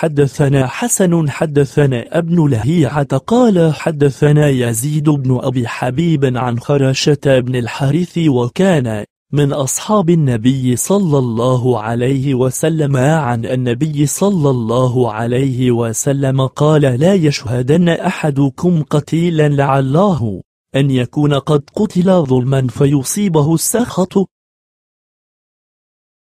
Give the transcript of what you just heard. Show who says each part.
Speaker 1: حدثنا حسن حدثنا ابن لهيعة قال حدثنا يزيد بن أبي حبيب عن خرشة بن الحارث وكان من أصحاب النبي صلى الله عليه وسلم عن النبي صلى الله عليه وسلم قال لا يشهدن أحدكم قتيلا لعله أن يكون قد قتل ظلما فيصيبه السخط